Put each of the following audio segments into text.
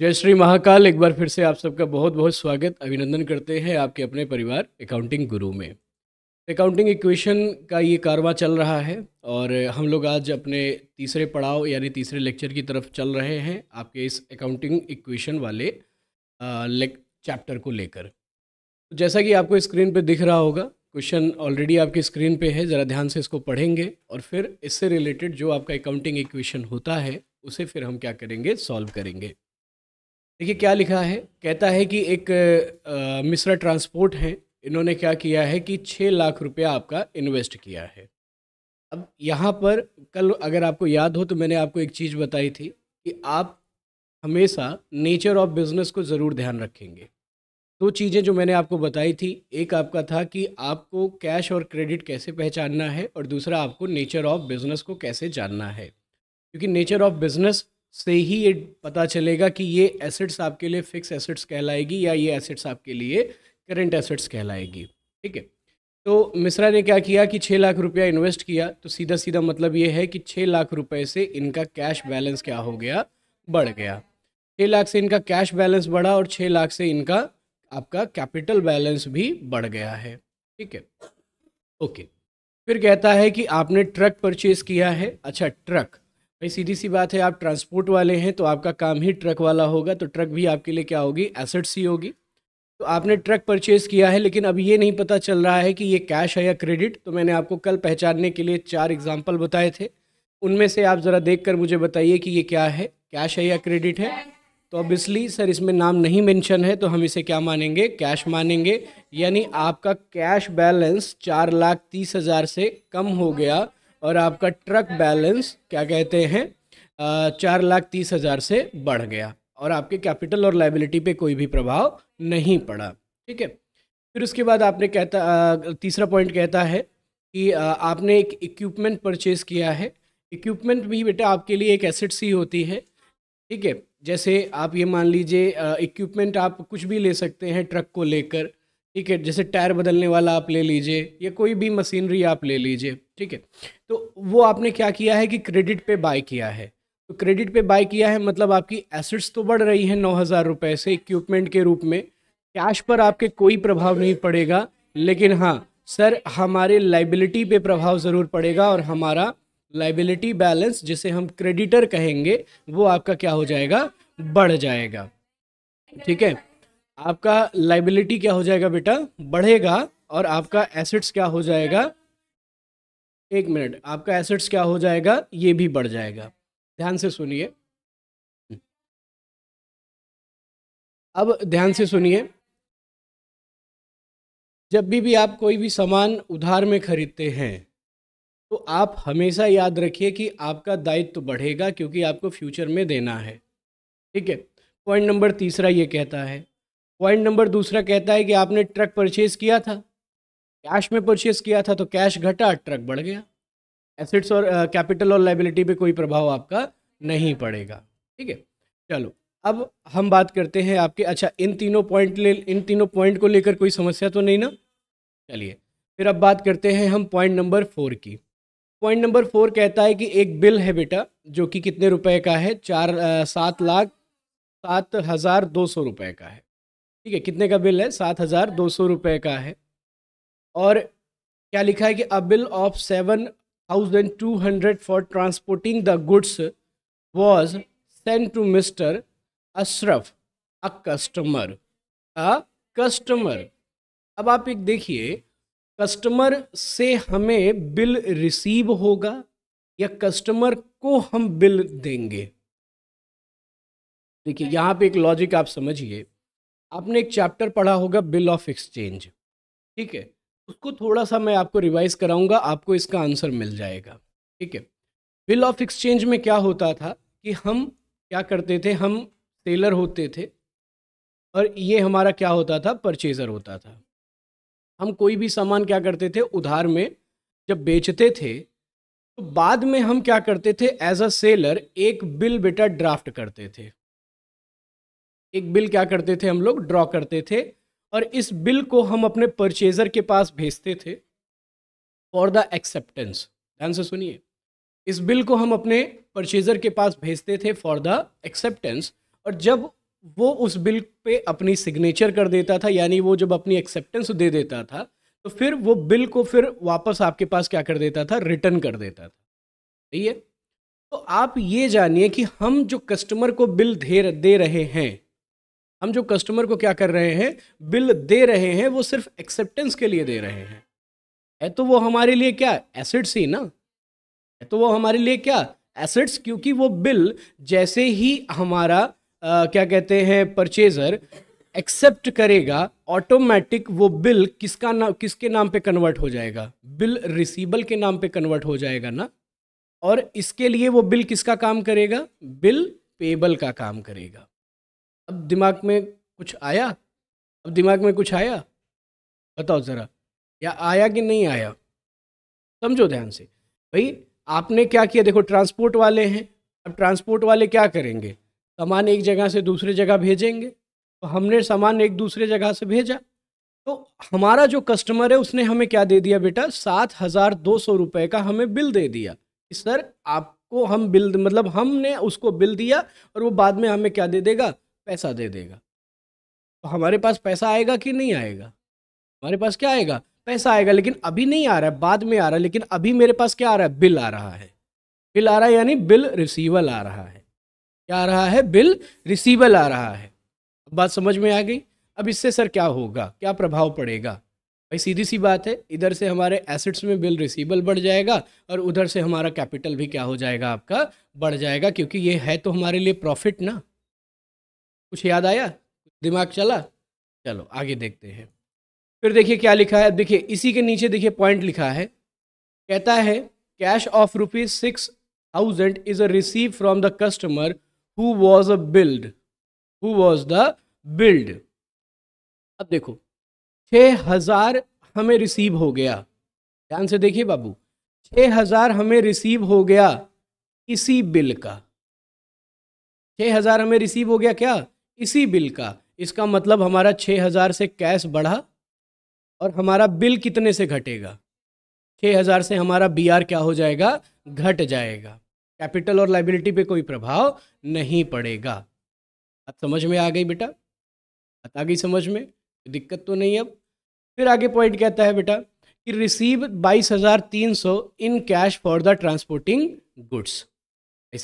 जय श्री महाकाल एक बार फिर से आप सबका बहुत बहुत स्वागत अभिनंदन करते हैं आपके अपने परिवार अकाउंटिंग गुरु में अकाउंटिंग इक्वेशन का ये कारवा चल रहा है और हम लोग आज अपने तीसरे पड़ाव यानी तीसरे लेक्चर की तरफ चल रहे हैं आपके इस अकाउंटिंग इक्वेशन वाले चैप्टर को लेकर जैसा कि आपको स्क्रीन पर दिख रहा होगा क्वेश्चन ऑलरेडी आपकी स्क्रीन पे है ज़रा ध्यान से इसको पढ़ेंगे और फिर इससे रिलेटेड जो आपका अकाउंटिंग इक्वेशन होता है उसे फिर हम क्या करेंगे सॉल्व करेंगे देखिए क्या लिखा है कहता है कि एक मिश्रा ट्रांसपोर्ट है इन्होंने क्या किया है कि छः लाख रुपया आपका इन्वेस्ट किया है अब यहाँ पर कल अगर आपको याद हो तो मैंने आपको एक चीज़ बताई थी कि आप हमेशा नेचर ऑफ बिजनेस को ज़रूर ध्यान रखेंगे दो चीज़ें जो मैंने आपको बताई थी एक आपका था कि आपको कैश और क्रेडिट कैसे पहचानना है और दूसरा आपको नेचर ऑफ बिजनेस को कैसे जानना है क्योंकि नेचर ऑफ बिजनेस से ही ये पता चलेगा कि ये एसेट्स आपके लिए फिक्स एसेट्स कहलाएगी या ये एसेट्स आपके लिए करेंट एसेट्स कहलाएगी ठीक है तो मिश्रा ने क्या किया कि छः लाख रुपया इन्वेस्ट किया तो सीधा सीधा मतलब ये है कि छः लाख रुपये से इनका कैश बैलेंस क्या हो गया बढ़ गया छः लाख से इनका कैश बैलेंस बढ़ा और छः लाख से इनका आपका कैपिटल बैलेंस भी बढ़ गया है ठीक है ओके फिर कहता है कि आपने ट्रक परचेज किया है अच्छा ट्रक भाई सीधी सी बात है आप ट्रांसपोर्ट वाले हैं तो आपका काम ही ट्रक वाला होगा तो ट्रक भी आपके लिए क्या होगी एसेट्स ही होगी तो आपने ट्रक परचेज़ किया है लेकिन अब ये नहीं पता चल रहा है कि ये कैश है या क्रेडिट तो मैंने आपको कल पहचानने के लिए चार एग्जाम्पल बताए थे उनमें से आप ज़रा देख कर मुझे बताइए कि ये क्या है कैश है या क्रेडिट है तो ऑब्वियसली सर इसमें नाम नहीं मेंशन है तो हम इसे क्या मानेंगे कैश मानेंगे यानी आपका कैश बैलेंस चार लाख तीस हज़ार से कम हो गया और आपका ट्रक बैलेंस क्या कहते हैं चार लाख तीस हज़ार से बढ़ गया और आपके कैपिटल और लाइबिलिटी पे कोई भी प्रभाव नहीं पड़ा ठीक है फिर उसके बाद आपने कहता तीसरा पॉइंट कहता है कि आपने एक इक्विपमेंट परचेज किया है इक्विपमेंट भी बेटा आपके लिए एक एसेट्स ही होती है ठीक है जैसे आप ये मान लीजिए इक्विपमेंट आप कुछ भी ले सकते हैं ट्रक को लेकर ठीक है जैसे टायर बदलने वाला आप ले लीजिए या कोई भी मशीनरी आप ले लीजिए ठीक है तो वो आपने क्या किया है कि क्रेडिट पे बाय किया है तो क्रेडिट पे बाय किया है मतलब आपकी एसेट्स तो बढ़ रही है नौ हज़ार रुपये से इक्विपमेंट के रूप में कैश पर आपके कोई प्रभाव नहीं पड़ेगा लेकिन हाँ सर हमारे लाइबिलिटी पे प्रभाव ज़रूर पड़ेगा और हमारा लाइबिलिटी बैलेंस जिसे हम क्रेडिटर कहेंगे वो आपका क्या हो जाएगा बढ़ जाएगा ठीक है आपका लाइबिलिटी क्या हो जाएगा बेटा बढ़ेगा और आपका एसेट्स क्या हो जाएगा एक मिनट आपका एसेट्स क्या हो जाएगा ये भी बढ़ जाएगा ध्यान से सुनिए अब ध्यान से सुनिए जब भी भी आप कोई भी सामान उधार में खरीदते हैं तो आप हमेशा याद रखिए कि आपका दायित्व तो बढ़ेगा क्योंकि आपको फ्यूचर में देना है ठीक है पॉइंट नंबर तीसरा ये कहता है पॉइंट नंबर दूसरा कहता है कि आपने ट्रक परचेज किया था कैश में परचेज किया था तो कैश घटा ट्रक बढ़ गया एसेट्स और कैपिटल और लाइबिलिटी पे कोई प्रभाव आपका नहीं पड़ेगा ठीक है चलो अब हम बात करते हैं आपके अच्छा इन तीनों पॉइंट ले इन तीनों पॉइंट को लेकर कोई समस्या तो नहीं ना चलिए फिर अब बात करते हैं हम पॉइंट नंबर फोर की पॉइंट नंबर फोर कहता है कि एक बिल है बेटा जो कि कितने रुपए का है चार सात लाख सात हज़ार दो सौ रुपये का है ठीक है कितने का बिल है सात हज़ार दो सौ रुपये का है और क्या लिखा है कि a bill of seven thousand two hundred for transporting the goods was send to mister Ashraf a customer a customer अब आप एक देखिए कस्टमर से हमें बिल रिसीव होगा या कस्टमर को हम बिल देंगे देखिए यहाँ पे एक लॉजिक आप समझिए आपने एक चैप्टर पढ़ा होगा बिल ऑफ एक्सचेंज ठीक है उसको थोड़ा सा मैं आपको रिवाइज कराऊंगा आपको इसका आंसर मिल जाएगा ठीक है बिल ऑफ एक्सचेंज में क्या होता था कि हम क्या करते थे हम सेलर होते थे और ये हमारा क्या होता था परचेज़र होता था हम कोई भी सामान क्या करते थे उधार में जब बेचते थे तो बाद में हम क्या करते थे एज अ सेलर एक बिल बेटा ड्राफ्ट करते थे एक बिल क्या करते थे हम लोग ड्रॉ करते थे और इस बिल को हम अपने परचेजर के पास भेजते थे फॉर द एक्सेप्टेंस ध्यान से सुनिए इस बिल को हम अपने परचेजर के पास भेजते थे फॉर द एक्सेप्टेंस और जब वो उस बिल पे अपनी सिग्नेचर कर देता था यानी वो जब अपनी एक्सेप्टेंस दे देता था तो फिर वो बिल को फिर वापस आपके पास क्या कर देता था रिटर्न कर देता था ठीक है तो आप ये जानिए कि हम जो कस्टमर को बिल दे दे रहे हैं हम जो कस्टमर को क्या कर रहे हैं बिल दे रहे हैं वो सिर्फ एक्सेप्टेंस के लिए दे रहे हैं है तो वो हमारे लिए क्या एसिड्स ही ना है तो वो हमारे लिए क्या एसिड्स क्योंकि वो बिल जैसे ही हमारा आ, क्या कहते हैं परचेजर एक्सेप्ट करेगा ऑटोमेटिक वो बिल किसका ना किसके नाम पे कन्वर्ट हो जाएगा बिल रिसीबल के नाम पे कन्वर्ट हो जाएगा ना और इसके लिए वो बिल किसका काम करेगा बिल पेबल का काम करेगा अब दिमाग में कुछ आया अब दिमाग में कुछ आया बताओ ज़रा या आया कि नहीं आया समझो ध्यान से भाई आपने क्या किया देखो ट्रांसपोर्ट वाले हैं अब ट्रांसपोर्ट वाले क्या करेंगे सामान एक जगह से दूसरे जगह भेजेंगे तो हमने सामान एक दूसरे जगह से भेजा तो हमारा जो कस्टमर है उसने हमें क्या दे दिया बेटा सात हज़ार दो सौ रुपये का हमें बिल दे दिया कि सर आपको हम बिल मतलब हमने उसको बिल दिया और वो बाद में हमें क्या दे देगा पैसा दे देगा तो हमारे पास पैसा आएगा कि नहीं आएगा हमारे पास क्या आएगा पैसा आएगा लेकिन अभी नहीं आ रहा है बाद में आ रहा है लेकिन अभी मेरे पास क्या आ रहा है बिल आ रहा है बिल आ रहा है यानी बिल रिसीवल आ रहा है क्या आ रहा है बिल रिसीवल आ रहा है अब बात समझ में आ गई अब इससे सर क्या होगा क्या प्रभाव पड़ेगा भाई सीधी सी बात है इधर से हमारे एसेट्स में बिल रिसीवल बढ़ जाएगा और उधर से हमारा कैपिटल भी क्या हो जाएगा आपका बढ़ जाएगा क्योंकि ये है तो हमारे लिए प्रॉफिट ना कुछ याद आया दिमाग चला चलो आगे देखते हैं फिर देखिए क्या लिखा है देखिए इसी के नीचे देखिए पॉइंट लिखा है कहता है cash of rupees six thousand is a receive from the customer who was a billed who was the billed अब देखो छ हजार हमें रिसीव हो गया ध्यान से देखिए बाबू छ हजार हमें रिसीव हो गया इसी बिल का छ हजार हमें रिसीव हो गया क्या इसी बिल का इसका मतलब हमारा छः हज़ार से कैश बढ़ा और हमारा बिल कितने से घटेगा छः हज़ार से हमारा बी आर क्या हो जाएगा घट जाएगा कैपिटल और लाइबिलिटी पे कोई प्रभाव नहीं पड़ेगा अब समझ में आ गई बेटा बात आ गई समझ में दिक्कत तो नहीं अब फिर आगे पॉइंट कहता है बेटा कि रिसीव बाईस हज़ार तीन सौ in cash for the transporting goods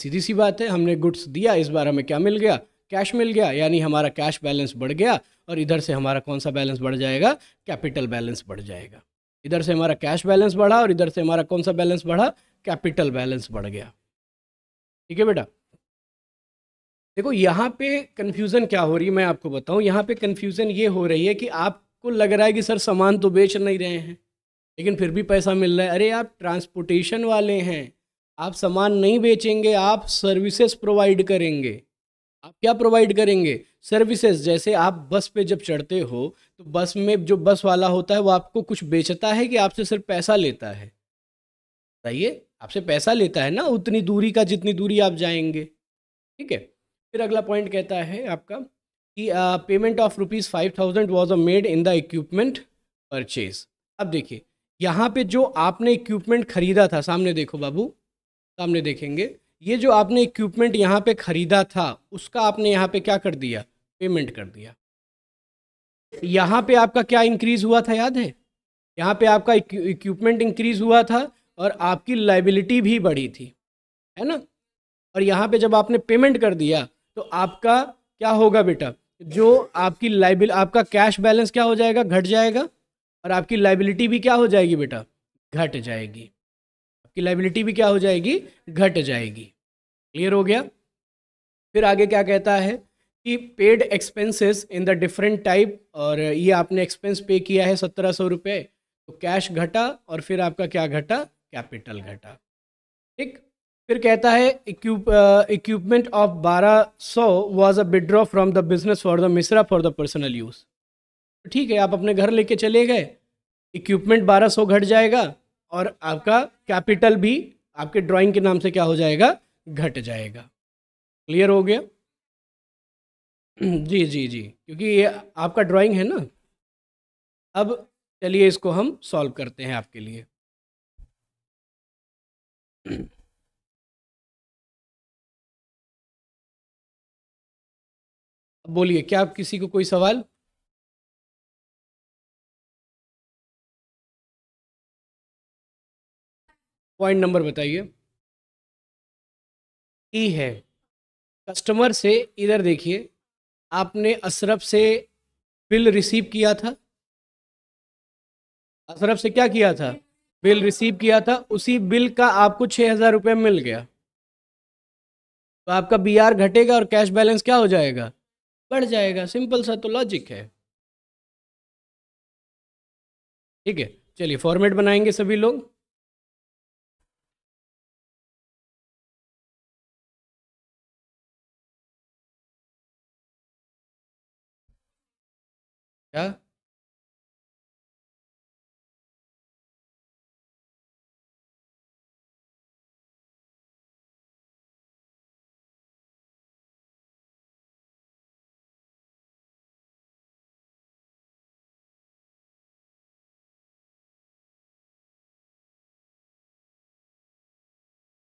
सीधी सी बात है हमने गुड्स दिया इस बार हमें क्या मिल गया कैश मिल गया यानी हमारा कैश बैलेंस बढ़ गया और इधर से हमारा कौन सा बैलेंस बढ़ जाएगा कैपिटल बैलेंस बढ़ जाएगा इधर से हमारा कैश बैलेंस बढ़ा और इधर से हमारा कौन सा बैलेंस बढ़ा कैपिटल बैलेंस बढ़ गया ठीक है बेटा देखो यहाँ पे कन्फ्यूज़न क्या हो रही है मैं आपको बताऊँ यहाँ पे कन्फ्यूज़न ये हो रही है कि आपको लग रहा है कि सर सामान तो बेच नहीं रहे हैं लेकिन फिर भी पैसा मिल रहा है अरे आप ट्रांसपोर्टेशन वाले हैं आप सामान नहीं बेचेंगे आप सर्विसेज प्रोवाइड करेंगे आप क्या प्रोवाइड करेंगे सर्विसेज जैसे आप बस पे जब चढ़ते हो तो बस में जो बस वाला होता है वो आपको कुछ बेचता है कि आपसे सिर्फ पैसा लेता है बताइए आपसे पैसा लेता है ना उतनी दूरी का जितनी दूरी आप जाएंगे ठीक है फिर अगला पॉइंट कहता है आपका कि payment of rupees five thousand was a made in the equipment purchase अब देखिए यहाँ पे जो आपने इक्विपमेंट खरीदा था सामने देखो बाबू सामने देखेंगे ये जो आपने इक्विपमेंट यहाँ पे ख़रीदा था उसका आपने यहाँ पे क्या कर दिया पेमेंट कर दिया यहाँ पे आपका क्या इंक्रीज़ हुआ था याद है यहाँ पे आपका इक्विपमेंट इंक्रीज़ हुआ था और आपकी लाइबिलिटी भी बढ़ी थी है ना और यहाँ पे जब आपने पेमेंट कर दिया तो आपका क्या होगा बेटा जो आपकी लाइबिल आपका कैश बैलेंस क्या हो जाएगा घट जाएगा और आपकी लाइबिलिटी भी क्या हो जाएगी बेटा घट जाएगी आपकी लाइबिलिटी भी क्या हो जाएगी घट जाएगी क्लियर हो गया फिर आगे क्या कहता है कि paid expenses in the different type और ये आपने एक्सपेंस पे किया है सत्रह सौ रुपये तो कैश घटा और फिर आपका क्या घटा कैपिटल घटा ठीक फिर कहता है इक्विपमेंट ऑफ uh, बारह सौ was a withdraw from the business for the Mishra for the personal use ठीक है आप अपने घर लेके चले गए इक्विपमेंट बारह सौ घट जाएगा और आपका कैपिटल भी आपके ड्राइंग के नाम से क्या हो जाएगा घट जाएगा क्लियर हो गया जी जी जी क्योंकि ये आपका ड्राइंग है ना अब चलिए इसको हम सॉल्व करते हैं आपके लिए बोलिए क्या आप किसी को कोई सवाल पॉइंट नंबर बताइए ई है कस्टमर से इधर देखिए आपने अशरफ से बिल रिसीव किया था अशरफ से क्या किया था बिल रिसीव किया था उसी बिल का आपको छः हज़ार रुपये मिल गया तो आपका बी आर घटेगा और कैश बैलेंस क्या हो जाएगा बढ़ जाएगा सिंपल सा तो लॉजिक है ठीक है चलिए फॉर्मेट बनाएंगे सभी लोग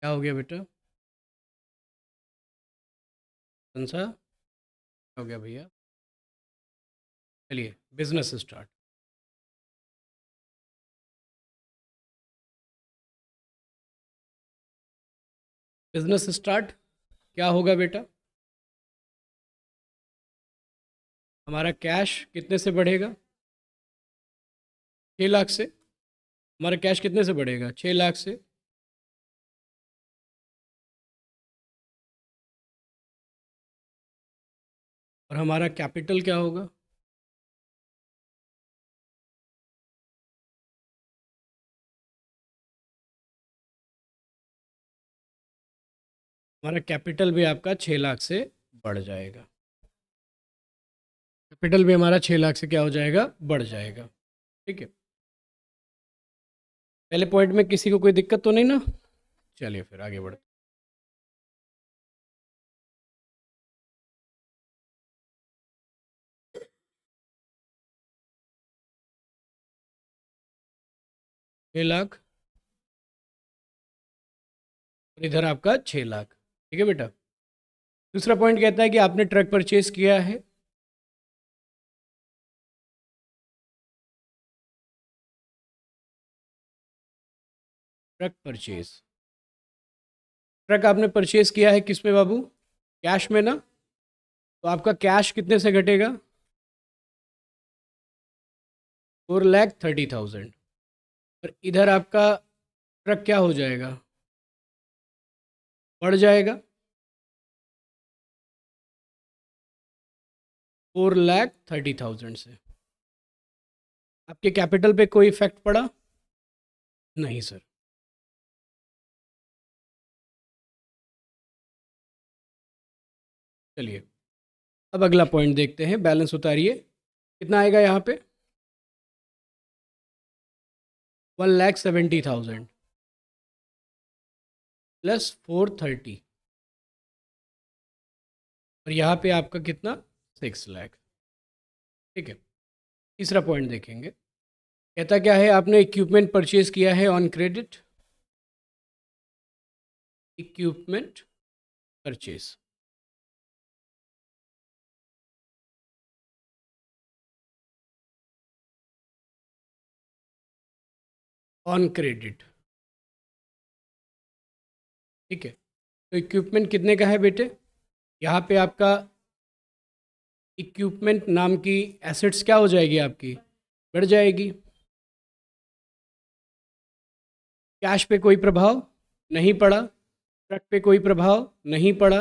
क्या हो गया बेटा कौन सा हो गया भैया चलिए बिजनेस स्टार्ट बिजनेस स्टार्ट क्या होगा बेटा हमारा कैश कितने से बढ़ेगा छः लाख से हमारा कैश कितने से बढ़ेगा छः लाख से और हमारा कैपिटल क्या होगा हमारा कैपिटल भी आपका छः लाख से बढ़ जाएगा कैपिटल भी हमारा छः लाख से क्या हो जाएगा बढ़ जाएगा ठीक है पहले पॉइंट में किसी को कोई दिक्कत तो नहीं ना चलिए फिर आगे बढ़ते छः लाख और इधर आपका छः लाख ठीक है बेटा दूसरा पॉइंट कहता है कि आपने ट्रक परचेज किया है ट्रक परचेज ट्रक आपने परचेज किया है किस में बाबू कैश में ना तो आपका कैश कितने से घटेगा फोर लैख थर्टी थाउजेंड और इधर आपका ट्रक क्या हो जाएगा बढ़ जाएगा फोर लैख थर्टी थाउजेंड से आपके कैपिटल पे कोई इफेक्ट पड़ा नहीं सर चलिए अब अगला पॉइंट देखते हैं बैलेंस उतारिए कितना आएगा यहाँ पे one lakh seventy thousand plus four thirty और यहाँ पे आपका कितना सिक्स लैख ठीक है तीसरा पॉइंट देखेंगे कहता क्या है आपने इक्विपमेंट परचेज किया है on credit equipment purchase on credit ठीक है तो इक्विपमेंट कितने का है बेटे यहाँ पे आपका इक्विपमेंट नाम की एसेट्स क्या हो जाएगी आपकी बढ़ जाएगी कैश पे कोई प्रभाव नहीं पड़ा ट्रक पे कोई प्रभाव नहीं पड़ा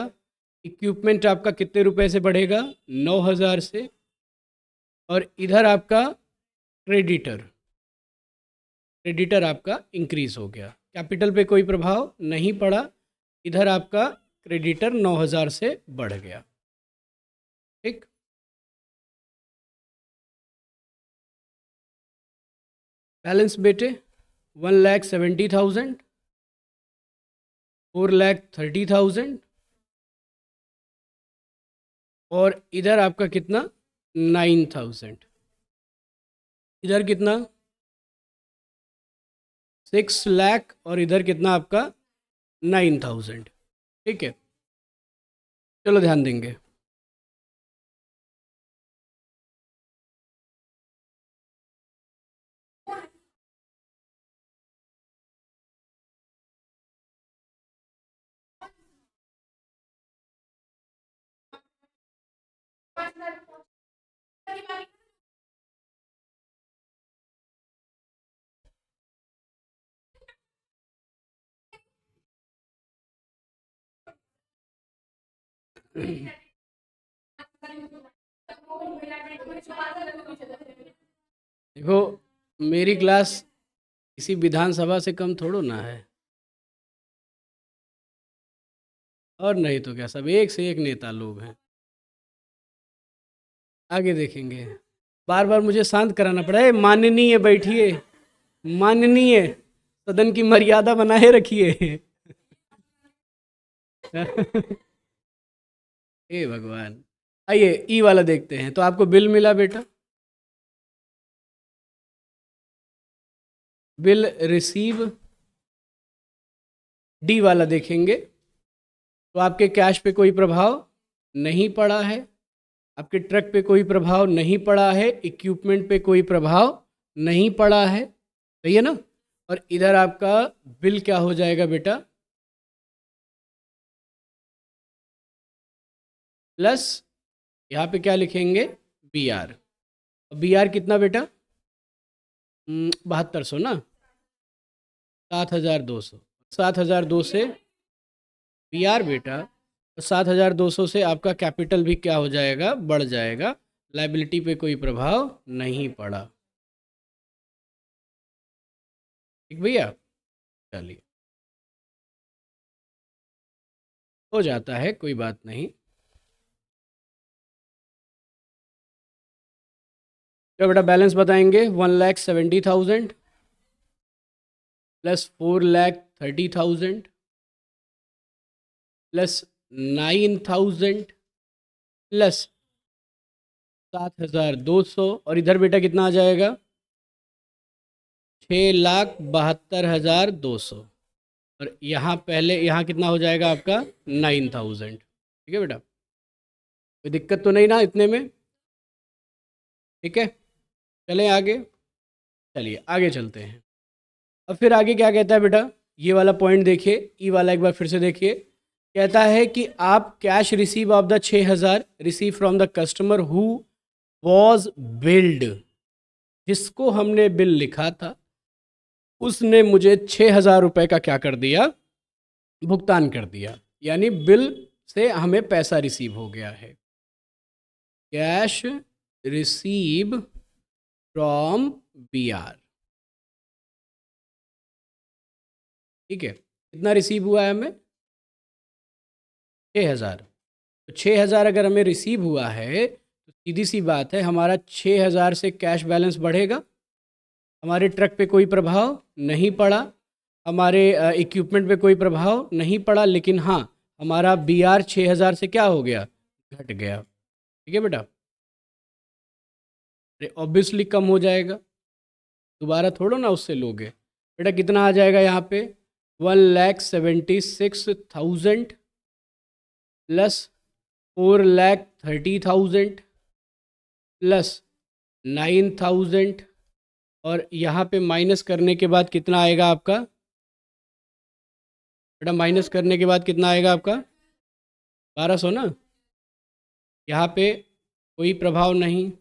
इक्विपमेंट आपका कितने रुपए से बढ़ेगा नौ हज़ार से और इधर आपका क्रेडिटर क्रेडिटर आपका इंक्रीज हो गया कैपिटल पे कोई प्रभाव नहीं पड़ा इधर आपका क्रेडिटर 9000 से बढ़ गया ठीक बैलेंस बेटे one lakh seventy thousand four lakh thirty thousand और इधर आपका कितना नाइन थाउजेंड इधर कितना सिक्स लैख और इधर कितना आपका नाइन थाउजेंड ठीक है चलो ध्यान देंगे देखो मेरी क्लास किसी विधानसभा से कम थोड़ो ना है और नहीं तो क्या सब एक से एक नेता लोग हैं आगे देखेंगे बार बार मुझे शांत कराना पड़ा है माननीय बैठिए माननीय सदन की मर्यादा बनाए रखिए हे भगवान आइए ई वाला देखते हैं तो आपको बिल मिला बेटा बिल रिसीव डी वाला देखेंगे तो आपके कैश पे कोई प्रभाव नहीं पड़ा है आपके ट्रक पे कोई प्रभाव नहीं पड़ा है इक्विपमेंट पे कोई प्रभाव नहीं पड़ा है सही है ना और इधर आपका बिल क्या हो जाएगा बेटा प्लस यहाँ पे क्या लिखेंगे बी आर बी आर कितना बेटा हम्म, बहत्तर सौ ना सात हज़ार दो सौ सात हज़ार दो से बी आर बेटा तो सात हज़ार दो सौ से आपका कैपिटल भी क्या हो जाएगा बढ़ जाएगा लाइबिलिटी पे कोई प्रभाव नहीं पड़ा ठीक भैया चलिए हो जाता है कोई बात नहीं क्या तो बेटा बैलेंस बताएंगे one lakh seventy thousand plus four lakh thirty thousand plus nine thousand plus सात हज़ार दो सौ और इधर बेटा कितना आ जाएगा छ लाख बहत्तर हज़ार दो सौ और यहाँ पहले यहाँ कितना हो जाएगा आपका नाइन थाउजेंड ठीक है बेटा कोई दिक्कत तो नहीं ना इतने में ठीक है चले आगे चलिए आगे चलते हैं अब फिर आगे क्या कहता है बेटा ये वाला पॉइंट देखिए ई वाला एक बार फिर से देखिए कहता है कि आप कैश रिसीव ऑफ द छः हज़ार receive from the customer who was billed जिसको हमने बिल लिखा था उसने मुझे छः हज़ार रुपये का क्या कर दिया भुगतान कर दिया यानी बिल से हमें पैसा रिसीव हो गया है कैश रिसीव फ्रॉम आर ठीक है कितना रिसीव हुआ है हमें छः हज़ार तो छः हज़ार अगर हमें रिसीव हुआ है तो सीधी सी बात है हमारा छः हज़ार से कैश बैलेंस बढ़ेगा हमारे ट्रक पे कोई प्रभाव नहीं पड़ा हमारे इक्विपमेंट पे कोई प्रभाव नहीं पड़ा लेकिन हाँ हमारा बी आर छः हज़ार से क्या हो गया घट गया ठीक है बेटा अरे ऑब्वियसली कम हो जाएगा दोबारा थोड़ा ना उससे लोगे बेटा कितना आ जाएगा यहाँ पे one lakh seventy six thousand plus four lakh thirty thousand plus nine thousand और यहाँ पे माइनस करने के बाद कितना आएगा आपका बेटा माइनस करने के बाद कितना आएगा आपका बारह सौ ना यहाँ पे कोई प्रभाव नहीं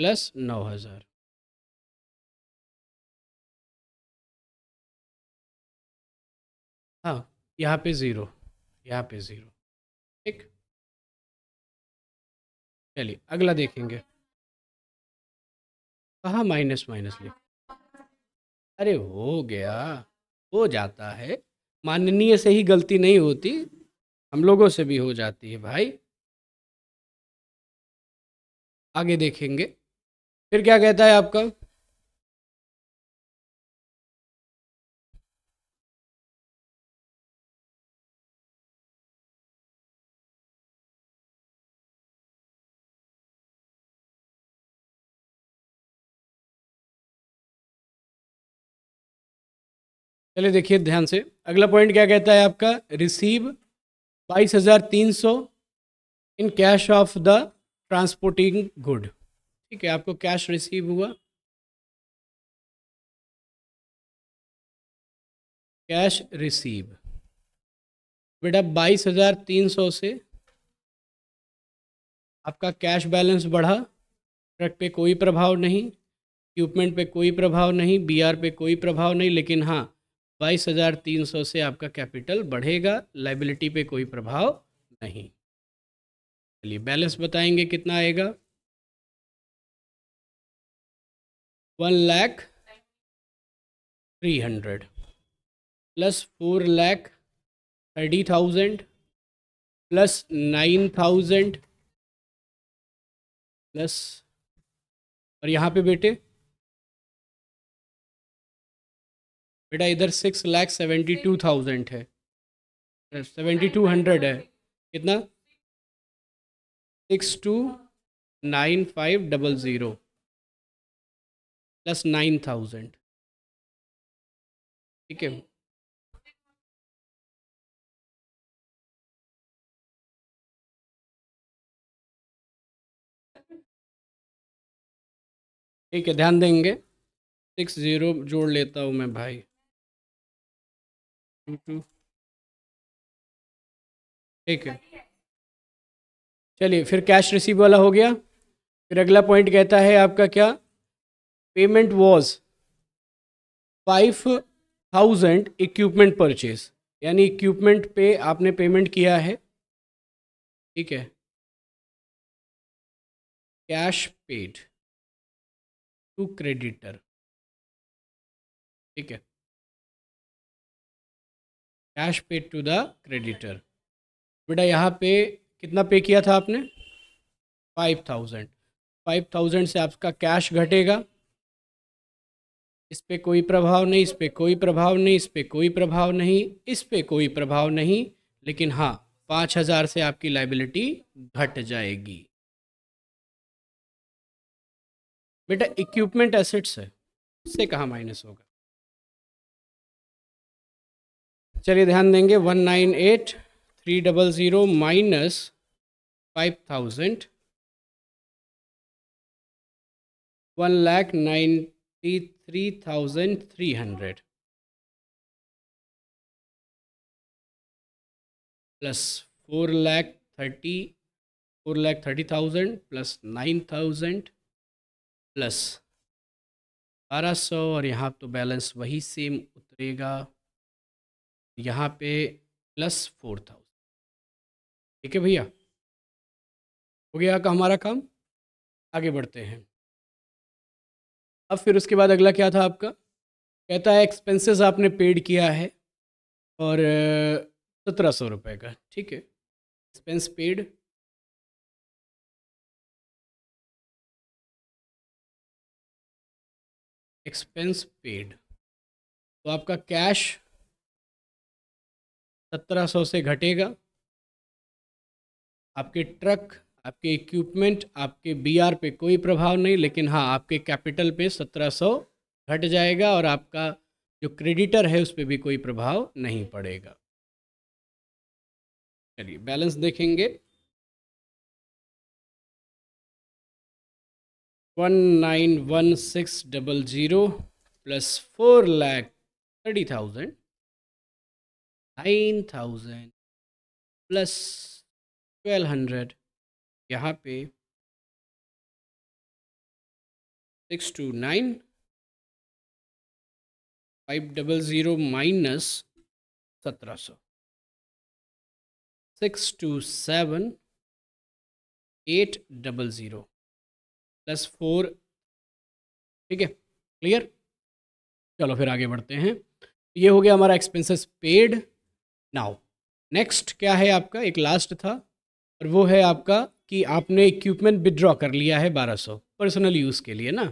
प्लस नौ हज़ार हाँ यहाँ पे ज़ीरो यहाँ पे ज़ीरो ठीक चलिए अगला देखेंगे कहा माइनस माइनस लिख अरे हो गया हो जाता है माननीय से ही गलती नहीं होती हम लोगों से भी हो जाती है भाई आगे देखेंगे फिर क्या कहता है आपका चलिए देखिए ध्यान से अगला पॉइंट क्या कहता है आपका रिसीव बाईस हज़ार तीन सौ in cash of the transporting good ठीक है आपको कैश रिसीव हुआ कैश रिसीव बेटा बाईस हज़ार तीन सौ से आपका कैश बैलेंस बढ़ा ट्रक पे कोई प्रभाव नहीं इक्विपमेंट पे कोई प्रभाव नहीं बीआर पे कोई प्रभाव नहीं लेकिन हाँ बाईस हज़ार तीन सौ से आपका कैपिटल बढ़ेगा लाइबिलिटी पे कोई प्रभाव नहीं चलिए बैलेंस बताएंगे कितना आएगा one lakh three hundred plus four lakh thirty thousand plus nine thousand plus और यहाँ पे बेटे बेटा इधर six lakh seventy two thousand है सेवेंटी टू हंड्रेड है कितना six two nine five double zero plus nine thousand ठीक है ठीक है ध्यान देंगे सिक्स ज़ीरो जोड़ लेता हूँ मैं भाई ठीक है चलिए फिर कैश रिसीव वाला हो गया फिर अगला पॉइंट कहता है आपका क्या payment was five thousand equipment purchase यानी इक्विपमेंट पे आपने पेमेंट किया है ठीक है कैश पेड टू क्रेडिटर ठीक है cash paid to the creditor बेटा यहाँ पे कितना पे किया था आपने फाइव थाउजेंड फाइव थाउजेंड से आपका कैश घटेगा इस पे कोई प्रभाव नहीं इस पे कोई प्रभाव नहीं इस पे कोई प्रभाव नहीं इस पे कोई प्रभाव नहीं लेकिन हाँ पाँच हज़ार से आपकी लाइबिलिटी घट जाएगी बेटा इक्विपमेंट एसेट्स है उससे कहाँ माइनस होगा चलिए ध्यान देंगे one nine eight three double zero minus five thousand one lakh nine three thousand three hundred plus four lakh thirty four lakh thirty thousand plus nine thousand plus बारह सौ और यहाँ तो बैलेंस वही सेम उतरेगा यहाँ पे प्लस फोर थाउजेंड ठीक है भैया हो गया का हमारा काम आगे बढ़ते हैं अब फिर उसके बाद अगला क्या था आपका कहता है एक्सपेंसेस आपने पेड किया है और सत्रह सौ रुपये का ठीक है एक्सपेंस पेड एक्सपेंस पेड तो आपका कैश सत्रह सौ से घटेगा आपके ट्रक आपके इक्विपमेंट आपके बीआर पे कोई प्रभाव नहीं लेकिन हाँ आपके कैपिटल पे सत्रह सौ घट जाएगा और आपका जो क्रेडिटर है उस पर भी कोई प्रभाव नहीं पड़ेगा चलिए बैलेंस देखेंगे one nine one six double zero plus four lakh thirty thousand nine thousand plus twelve hundred यहाँ पे six two nine five double zero minus सत्रह सौ six two seven eight double zero plus four ठीक है clear चलो फिर आगे बढ़ते हैं ये हो गया हमारा एक्सपेंसेस पेड नाउ नेक्स्ट क्या है आपका एक लास्ट था और वो है आपका कि आपने इक्विपमेंट विदड्रॉ कर लिया है 1200 पर्सनल यूज़ के लिए ना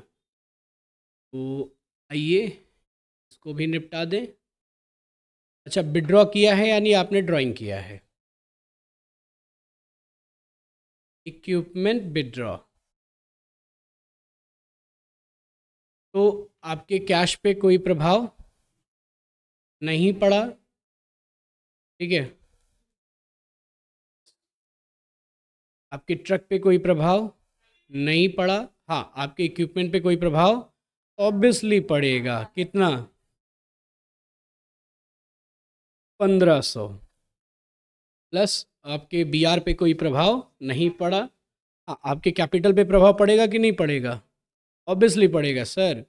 तो आइए इसको भी निपटा दें अच्छा विड्रॉ किया है यानी आपने ड्राइंग किया है इक्विपमेंट विदड्रॉ तो आपके कैश पे कोई प्रभाव नहीं पड़ा ठीक है आपके ट्रक पे कोई प्रभाव नहीं पड़ा हाँ आपके इक्विपमेंट पे कोई प्रभाव ऑब्वियसली पड़ेगा कितना पंद्रह सौ प्लस आपके बीआर पे कोई प्रभाव नहीं पड़ा हाँ आपके कैपिटल पे प्रभाव पड़ेगा कि नहीं पड़ेगा ऑब्वियसली पड़ेगा सर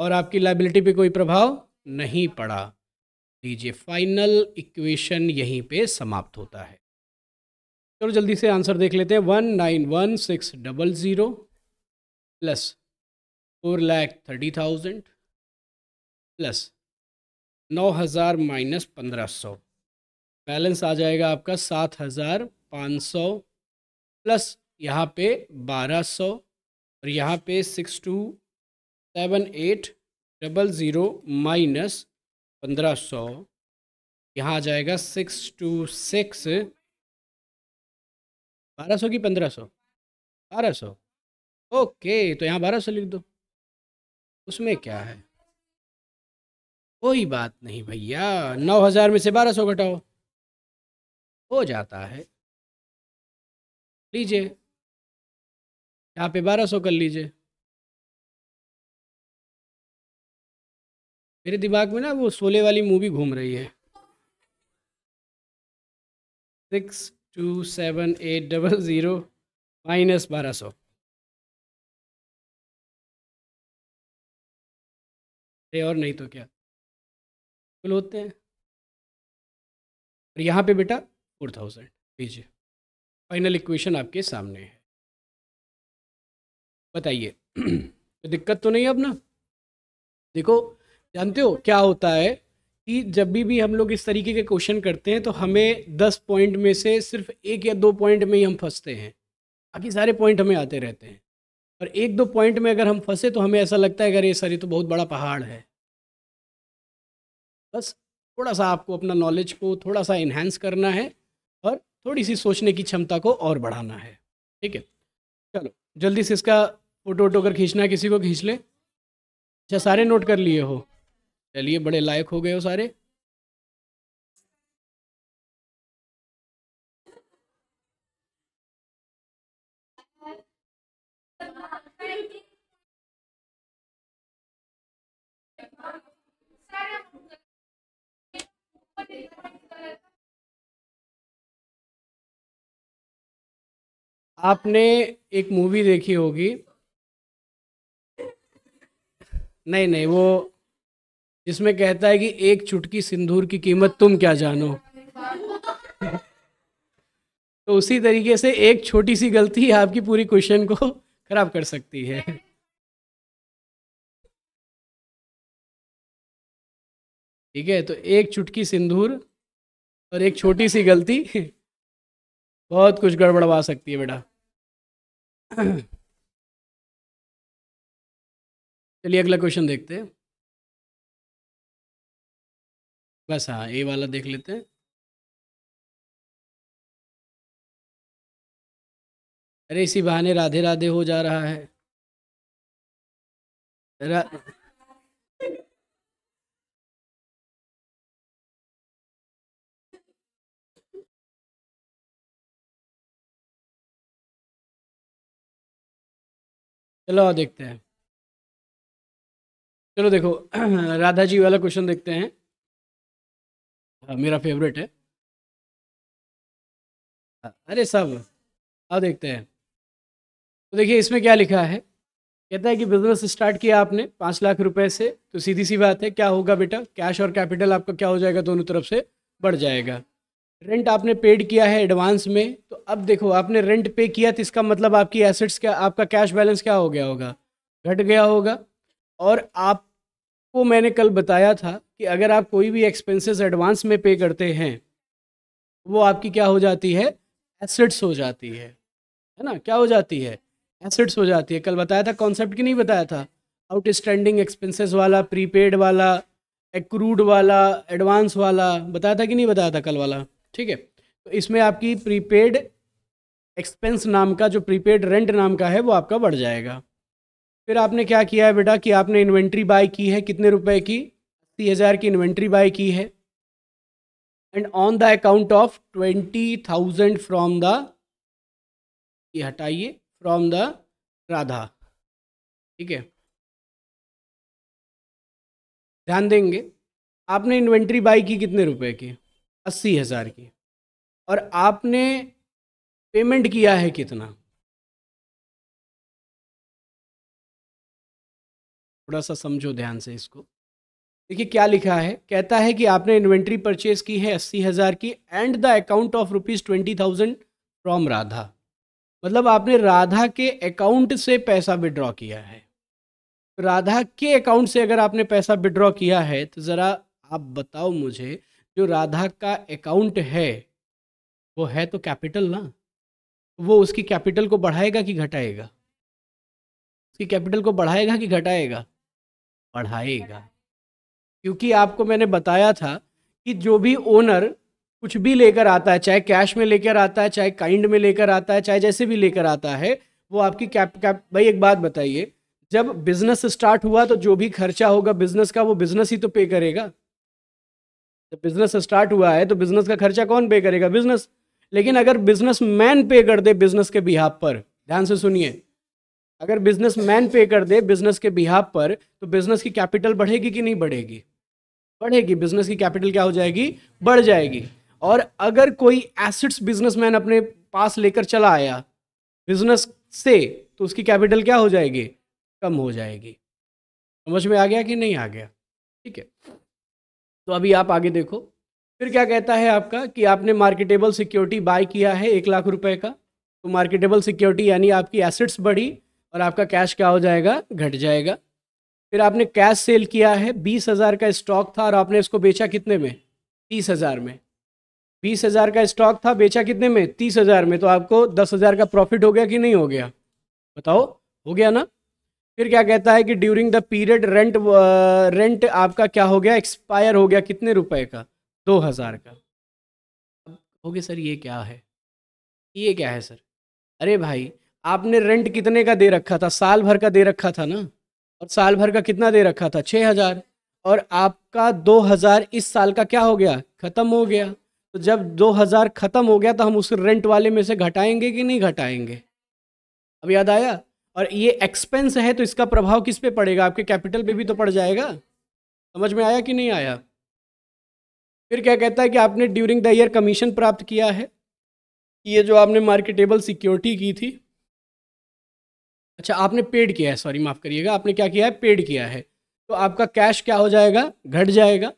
और आपकी लाइबिलिटी पे कोई प्रभाव नहीं पड़ा लीजिए फाइनल इक्वेशन यहीं पे समाप्त होता है चलो जल्दी से आंसर देख लेते हैं one nine one six double zero plus four lakh thirty thousand plus नौ हज़ार माइनस पंद्रह सौ बैलेंस आ जाएगा आपका सात हज़ार पाँच सौ प्लस यहाँ पे बारह सौ और यहाँ पे six two seven eight double zero minus पंद्रह सौ यहाँ आ जाएगा सिक्स टू सिक्स बारह सौ की पंद्रह सौ बारह सौ ओके तो यहाँ बारह सौ लिख दो उसमें क्या है कोई बात नहीं भैया नौ हज़ार में से बारह सौ घटाओ हो जाता है लीजिए यहाँ पे बारह सौ कर लीजिए मेरे दिमाग में ना वो सोले वाली मूवी घूम रही है six two seven eight double zero minus बारह सौ और नहीं तो क्या कुल होते हैं और यहाँ पे बेटा फोर थाउजेंड लीजिए फाइनल इक्वेशन आपके सामने है बताइए तो दिक्कत तो नहीं है अब ना देखो जानते हो क्या होता है कि जब भी भी हम लोग इस तरीके के क्वेश्चन करते हैं तो हमें दस पॉइंट में से सिर्फ एक या दो पॉइंट में ही हम फंसते हैं बाकी सारे पॉइंट हमें आते रहते हैं और एक दो पॉइंट में अगर हम फंसे तो हमें ऐसा लगता है अगर ये सर ये तो बहुत बड़ा पहाड़ है बस थोड़ा सा आपको अपना नॉलेज को थोड़ा सा इन्हेंस करना है और थोड़ी सी सोचने की क्षमता को और बढ़ाना है ठीक है चलो जल्दी से इसका फ़ोटो वोटो अगर खींचना है किसी को खींच लें अच्छा सारे नोट कर लिए हो चलिए बड़े लायक हो गए हो सारे आपने एक मूवी देखी होगी नहीं नहीं वो जिसमें कहता है कि एक चुटकी सिंदूर की कीमत तुम क्या जानो तो उसी तरीके से एक छोटी सी गलती आपकी पूरी क्वेश्चन को खराब कर सकती है ठीक है तो एक चुटकी सिंदूर और एक छोटी सी गलती बहुत कुछ गड़बड़वा सकती है बेटा चलिए अगला क्वेश्चन देखते हैं बस हाँ ये वाला देख लेते हैं अरे इसी बहाने राधे राधे हो जा रहा है रा... चलो देखते हैं चलो देखो राधा जी वाला क्वेश्चन देखते हैं हाँ मेरा फेवरेट है अरे सब अब देखते हैं तो देखिए इसमें क्या लिखा है कहता है कि बिजनेस स्टार्ट किया आपने पाँच लाख रुपए से तो सीधी सी बात है क्या होगा बेटा कैश और कैपिटल आपका क्या हो जाएगा दोनों तरफ से बढ़ जाएगा रेंट आपने पेड किया है एडवांस में तो अब देखो आपने रेंट पे किया तो इसका मतलब आपकी एसेट्स क्या आपका कैश बैलेंस क्या हो गया होगा घट गया होगा और आपको मैंने कल बताया था कि अगर आप कोई भी एक्सपेंसेस एडवांस में पे करते हैं वो आपकी क्या हो जाती है एसेट्स हो जाती है है ना क्या हो जाती है एसेट्स हो जाती है कल बताया था कॉन्सेप्ट की नहीं बताया था आउटस्टैंडिंग एक्सपेंसेस वाला प्रीपेड वाला एक्रूड वाला एडवांस वाला बताया था कि नहीं बताया था कल वाला ठीक है तो इसमें आपकी प्रीपेड एक्सपेंस नाम का जो प्रीपेड रेंट नाम का है वो आपका बढ़ जाएगा फिर आपने क्या किया है बेटा कि आपने इन्वेंट्री बाय की है कितने रुपए की सिक्सटी हज़ार की इन्वेंट्री बाय की है and on the account of twenty thousand from the ये हटाइए फ्रॉम द राधा ठीक है ध्यान देंगे आपने इन्वेंट्री बाय की कितने रुपए की अस्सी हज़ार की और आपने पेमेंट किया है कितना थोड़ा सा समझो ध्यान से इसको देखिए क्या लिखा है कहता है कि आपने इन्वेंट्री परचेज की है अस्सी हज़ार की and the account of rupees twenty thousand from Radha मतलब आपने राधा के अकाउंट से पैसा विड्रॉ किया है तो राधा के अकाउंट से अगर आपने पैसा विड्रॉ किया है तो ज़रा आप बताओ मुझे जो राधा का अकाउंट है वो है तो कैपिटल ना वो उसकी कैपिटल को बढ़ाएगा कि घटाएगा उसकी कैपिटल को बढ़ाएगा कि घटाएगा बढ़ाएगा क्योंकि आपको मैंने बताया था कि जो भी ओनर कुछ भी लेकर आता है चाहे कैश में लेकर आता है चाहे काइंड में लेकर आता है चाहे जैसे भी लेकर आता है वो आपकी कैप कैप भाई एक बात बताइए जब बिजनेस स्टार्ट हुआ तो जो भी खर्चा होगा बिजनेस का वो बिजनेस ही तो पे करेगा जब बिजनेस स्टार्ट हुआ है तो बिजनेस का खर्चा कौन पे करेगा बिजनेस लेकिन अगर बिजनेस मैन पे कर दे बिजनेस के बिहाब पर ध्यान से सुनिए अगर बिजनेस मैन पे कर दे बिजनेस के बिहाब पर तो बिजनेस की कैपिटल बढ़ेगी कि नहीं बढ़ेगी बढ़ेगी बिजनेस की कैपिटल क्या हो जाएगी बढ़ जाएगी और अगर कोई एसेट्स बिजनेसमैन अपने पास लेकर चला आया बिजनेस से तो उसकी कैपिटल क्या हो जाएगी कम हो जाएगी समझ में आ गया कि नहीं आ गया ठीक है तो अभी आप आगे देखो फिर क्या कहता है आपका कि आपने मार्केटेबल सिक्योरिटी बाय किया है एक लाख रुपए का तो मार्केटेबल सिक्योरिटी यानी आपकी एसेट्स बढ़ी और आपका कैश क्या हो जाएगा घट जाएगा फिर आपने कैश सेल किया है बीस हज़ार का स्टॉक था और आपने इसको बेचा कितने में तीस हज़ार में बीस हज़ार का स्टॉक था बेचा कितने में तीस हज़ार में तो आपको दस हज़ार का प्रॉफिट हो गया कि नहीं हो गया बताओ हो गया ना फिर क्या कहता है कि during the period rent rent आपका क्या हो गया एक्सपायर हो गया कितने रुपए का दो हज़ार का अब हो गया सर ये क्या है ये क्या है सर अरे भाई आपने रेंट कितने का दे रखा था साल भर का दे रखा था ना और साल भर का कितना दे रखा था छः हज़ार और आपका दो हज़ार इस साल का क्या हो गया ख़त्म हो गया तो जब दो हज़ार ख़त्म हो गया तो हम उस रेंट वाले में से घटाएंगे कि नहीं घटाएंगे अब याद आया और ये एक्सपेंस है तो इसका प्रभाव किस पे पड़ेगा आपके कैपिटल पे भी तो पड़ जाएगा समझ में आया कि नहीं आया फिर क्या कहता है कि आपने ड्यूरिंग द ईयर कमीशन प्राप्त किया है ये जो आपने मार्केटेबल सिक्योरिटी की थी अच्छा आपने पेड किया है सॉरी माफ़ करिएगा आपने क्या किया है पेड किया है तो आपका कैश क्या हो जाएगा घट जाएगा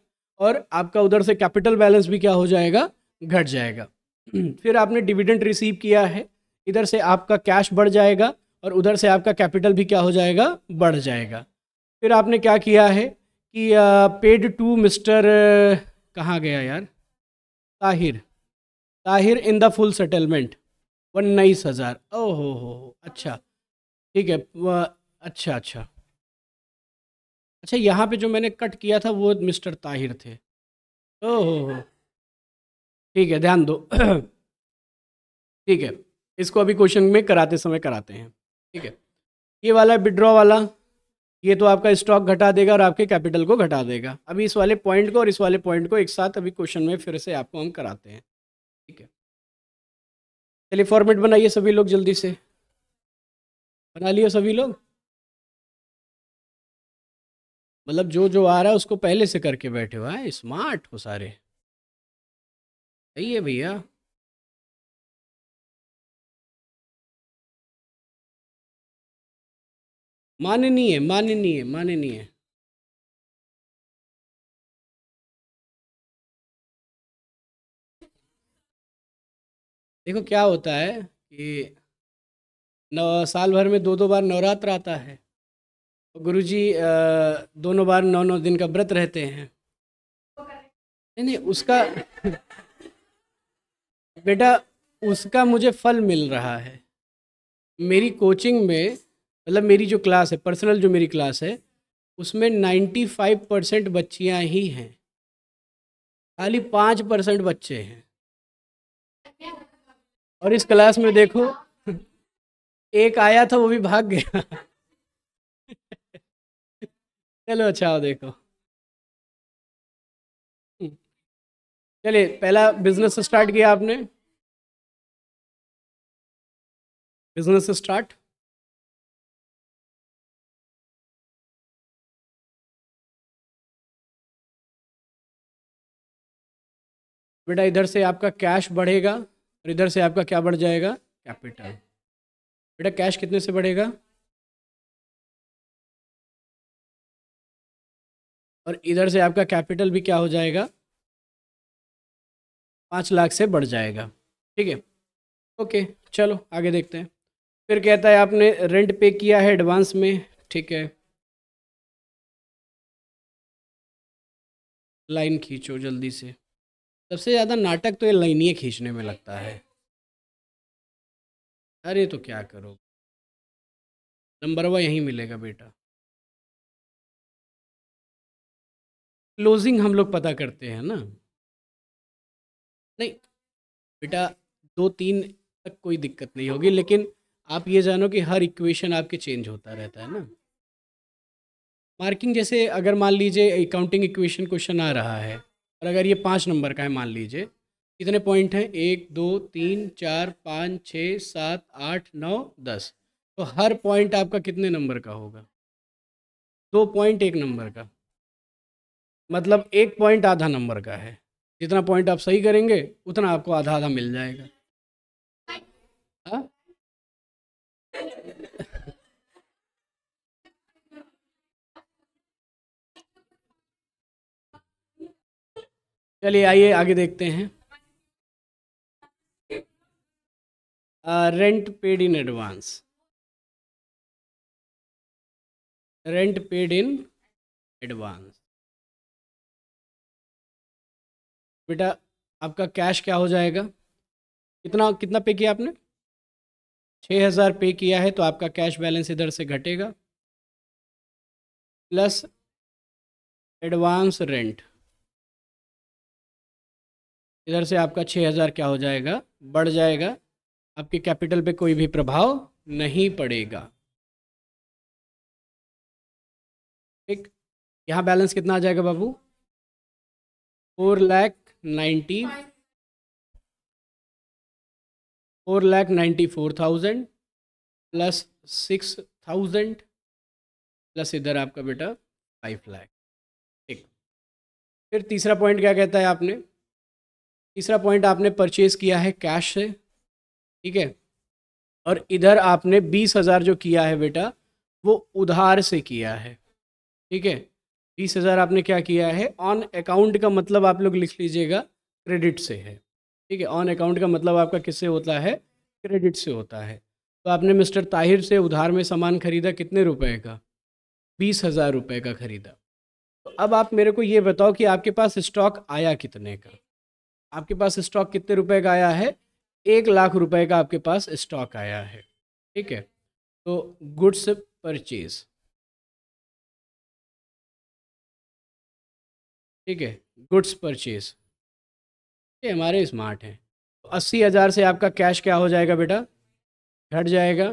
और आपका उधर से कैपिटल बैलेंस भी क्या हो जाएगा घट जाएगा फिर आपने डिविडेंड रिसीव किया है इधर से आपका कैश बढ़ जाएगा और उधर से आपका कैपिटल भी क्या हो जाएगा बढ़ जाएगा फिर आपने क्या किया है कि पेड टू मिस्टर कहाँ गया यार Tahir Tahir in the full settlement उन्नीस हज़ार ओ हो हो अच्छा ठीक है अच्छा अच्छा अच्छा यहाँ पे जो मैंने कट किया था वो मिस्टर ताहिर थे ओह हो ठीक है ध्यान दो ठीक है इसको अभी क्वेश्चन में कराते समय कराते हैं ठीक है ये वाला विड्रॉ वाला ये तो आपका स्टॉक घटा देगा और आपके कैपिटल को घटा देगा अभी इस वाले पॉइंट को और इस वाले पॉइंट को एक साथ अभी क्वेश्चन में फिर से आपको हम कराते हैं ठीक है चलिए फॉर्मेट बनाइए सभी लोग जल्दी से बना लियो सभी लोग मतलब जो जो आ रहा है उसको पहले से करके बैठे हुआ है स्मार्ट हो सारे सही है भैया माननीय माननीय माननीय देखो क्या होता है कि साल भर में दो दो बार नवरात्र आता है गुरु जी दोनों बार नौ नौ दिन का व्रत रहते हैं नहीं नहीं उसका बेटा उसका मुझे फल मिल रहा है मेरी कोचिंग में मतलब मेरी जो क्लास है पर्सनल जो मेरी क्लास है उसमें 95 परसेंट बच्चियाँ ही हैं खाली पाँच परसेंट बच्चे हैं और इस क्लास में देखो एक आया था वो भी भाग गया चलो अच्छा देखो हम्म। चलिए पहला बिजनेस स्टार्ट किया आपने बिजनेस स्टार्ट बेटा इधर से आपका कैश बढ़ेगा और इधर से आपका क्या बढ़ जाएगा कैपिटल बेटा कैश कितने से बढ़ेगा और इधर से आपका कैपिटल भी क्या हो जाएगा पाँच लाख से बढ़ जाएगा ठीक है ओके चलो आगे देखते हैं फिर कहता है आपने रेंट पे किया है एडवांस में ठीक है लाइन खींचो जल्दी से सबसे ज़्यादा नाटक तो ये लाइनिए खींचने में लगता है अरे तो क्या करोगे नंबर वन यहीं मिलेगा बेटा क्लोजिंग हम लोग पता करते हैं ना नहीं बेटा दो तीन तक कोई दिक्कत नहीं होगी लेकिन आप ये जानो कि हर इक्वेशन आपके चेंज होता रहता है ना मार्किंग जैसे अगर मान लीजिए अकाउंटिंग इक्वेशन क्वेश्चन आ रहा है और अगर ये पाँच नंबर का है मान लीजिए कितने पॉइंट हैं एक दो तीन चार पाँच छः सात आठ नौ दस तो हर पॉइंट आपका कितने नंबर का होगा दो पॉइंट एक नंबर का मतलब एक पॉइंट आधा नंबर का है जितना पॉइंट आप सही करेंगे उतना आपको आधा आधा मिल जाएगा हाँ? चलिए आइए आगे देखते हैं rent paid in advance rent paid in advance बेटा आपका कैश क्या हो जाएगा कितना कितना पे किया आपने छः हज़ार पे किया है तो आपका कैश बैलेंस इधर से घटेगा प्लस एडवांस रेंट इधर से आपका छः हज़ार क्या हो जाएगा बढ़ जाएगा आपके कैपिटल पे कोई भी प्रभाव नहीं पड़ेगा ठीक यहाँ बैलेंस कितना आ जाएगा बाबू four lakh ninety four lakh ninety four thousand plus six thousand plus इधर आपका बेटा फाइव लैख ठीक फिर तीसरा पॉइंट क्या कहता है आपने तीसरा पॉइंट आपने परचेज़ किया है कैश से ठीक है और इधर आपने बीस हज़ार जो किया है बेटा वो उधार से किया है ठीक है बीस हज़ार आपने क्या किया है ऑन अकाउंट का मतलब आप लोग लिख लीजिएगा क्रेडिट से है ठीक है ऑन अकाउंट का मतलब आपका किससे होता है क्रेडिट से होता है तो आपने मिस्टर ताहिर से उधार में सामान खरीदा कितने रुपए का बीस हज़ार रुपये का खरीदा तो अब आप मेरे को ये बताओ कि आपके पास स्टॉक आया कितने का आपके पास स्टॉक कितने रुपए का आया है एक लाख रुपए का आपके पास स्टॉक आया है ठीक है तो गुड्स परचेज ठीक है गुड्स परचेज ये हमारे स्मार्ट हैं तो अस्सी हज़ार से आपका कैश क्या हो जाएगा बेटा घट जाएगा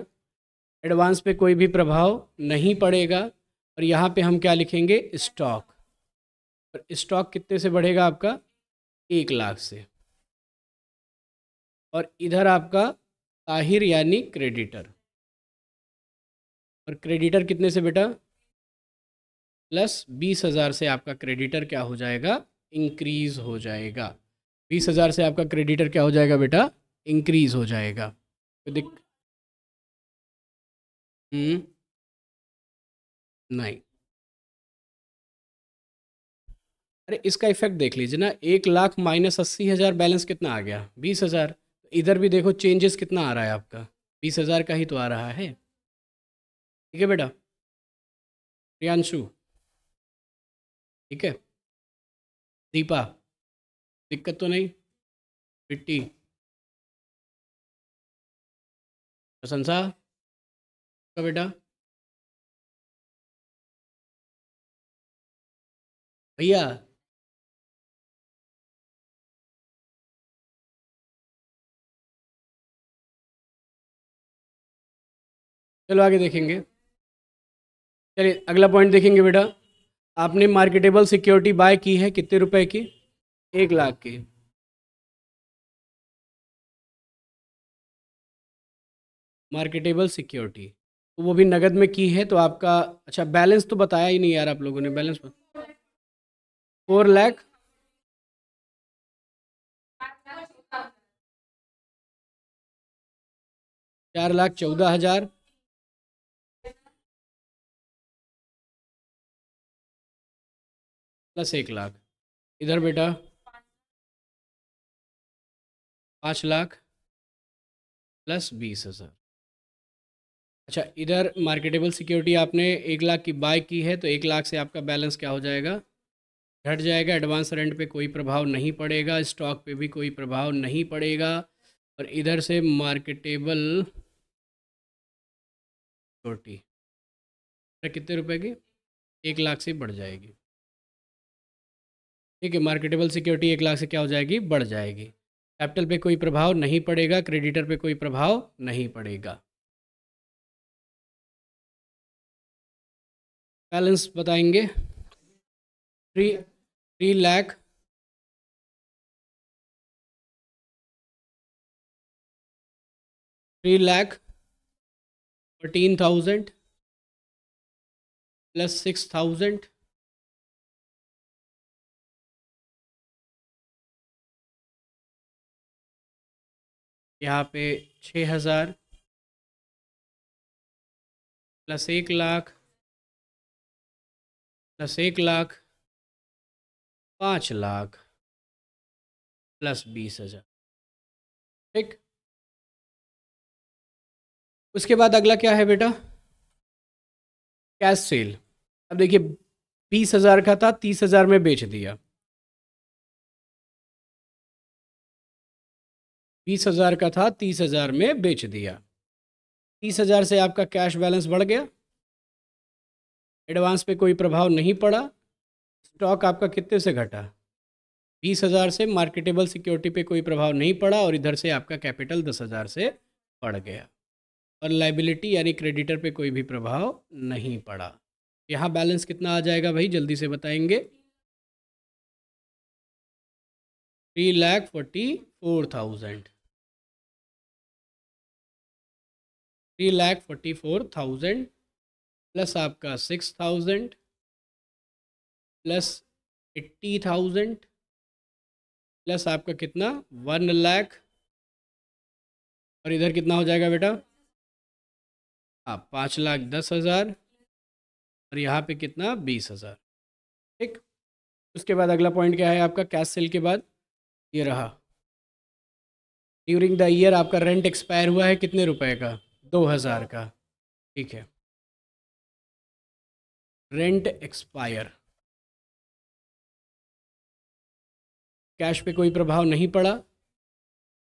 एडवांस पे कोई भी प्रभाव नहीं पड़ेगा और यहाँ पे हम क्या लिखेंगे स्टॉक और स्टॉक कितने से बढ़ेगा आपका एक लाख से और इधर आपका ताहिर यानी क्रेडिटर और क्रेडिटर कितने से बेटा प्लस बीस हज़ार से आपका क्रेडिटर क्या हो जाएगा इंक्रीज हो जाएगा बीस हज़ार से आपका क्रेडिटर क्या हो जाएगा बेटा इंक्रीज हो जाएगा तो दिक हम्म। नहीं अरे इसका इफेक्ट देख लीजिए ना एक लाख माइनस अस्सी हज़ार बैलेंस कितना आ गया बीस हज़ार इधर भी देखो चेंजेस कितना आ रहा है आपका बीस हज़ार का ही तो आ रहा है ठीक है बेटा प्रियांशु ठीक है दीपा दिक्कत तो नहीं मिट्टी प्रशंसा का बेटा भैया चलो आगे देखेंगे चलिए अगला पॉइंट देखेंगे बेटा आपने मार्केटेबल सिक्योरिटी बाय की है कितने रुपए की एक लाख की मार्केटेबल सिक्योरिटी तो वो भी नगद में की है तो आपका अच्छा बैलेंस तो बताया ही नहीं यार आप लोगों ने बैलेंस फोर लैख चार लाख चौदह हज़ार प्लस एक लाख इधर बेटा पाँच लाख प्लस बीस हज़ार अच्छा इधर मार्केटेबल सिक्योरिटी आपने एक लाख की बाय की है तो एक लाख से आपका बैलेंस क्या हो जाएगा घट जाएगा एडवांस रेंट पे कोई प्रभाव नहीं पड़ेगा स्टॉक पे भी कोई प्रभाव नहीं पड़ेगा और इधर से मार्केटेबल सिक्योरिटी तो कितने रुपए की एक लाख से बढ़ जाएगी ठीक है मार्केटेबल सिक्योरिटी एक लाख से क्या हो जाएगी बढ़ जाएगी कैपिटल पे कोई प्रभाव नहीं पड़ेगा क्रेडिटर पे कोई प्रभाव नहीं पड़ेगा बैलेंस बताएंगे three three lakh three lakh fourteen thousand plus six thousand यहाँ पे छः हज़ार प्लस एक लाख प्लस एक लाख पाँच लाख प्लस बीस हज़ार ठीक उसके बाद अगला क्या है बेटा कैश सेल अब देखिए बीस हज़ार का था तीस हज़ार में बेच दिया बीस हज़ार का था तीस हज़ार में बेच दिया तीस हज़ार से आपका कैश बैलेंस बढ़ गया एडवांस पे कोई प्रभाव नहीं पड़ा स्टॉक आपका कितने से घटा बीस हज़ार से मार्केटेबल सिक्योरिटी पे कोई प्रभाव नहीं पड़ा और इधर से आपका कैपिटल दस हज़ार से बढ़ गया और लाइबिलिटी यानी क्रेडिटर पे कोई भी प्रभाव नहीं पड़ा यहाँ बैलेंस कितना आ जाएगा भाई जल्दी से बताएंगे three lakh forty four thousand three lakh forty four thousand plus आपका six thousand plus eighty thousand plus आपका कितना वन लैख और इधर कितना हो जाएगा बेटा हाँ पाँच लाख दस हज़ार और यहाँ पे कितना बीस हज़ार ठीक उसके बाद अगला पॉइंट क्या है आपका कैश सेल के बाद ये रहा ड्यूरिंग द ईयर आपका रेंट एक्सपायर हुआ है कितने रुपए का दो हज़ार का ठीक है रेंट एक्सपायर कैश पे कोई प्रभाव नहीं पड़ा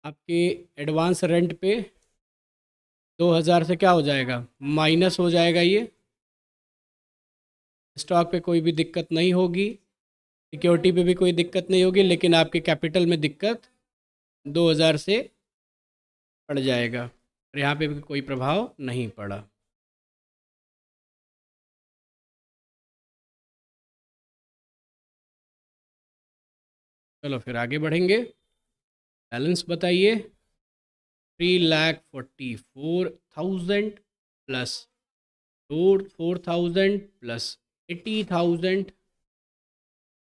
आपके एडवांस रेंट पे दो हज़ार से क्या हो जाएगा माइनस हो जाएगा ये स्टॉक पे कोई भी दिक्कत नहीं होगी सिक्योरिटी पे भी कोई दिक्कत नहीं होगी लेकिन आपके कैपिटल में दिक्कत 2000 से पड़ जाएगा और यहाँ पे भी कोई प्रभाव नहीं पड़ा चलो फिर आगे बढ़ेंगे बैलेंस बताइए three lakh forty four thousand plus four four thousand plus eighty thousand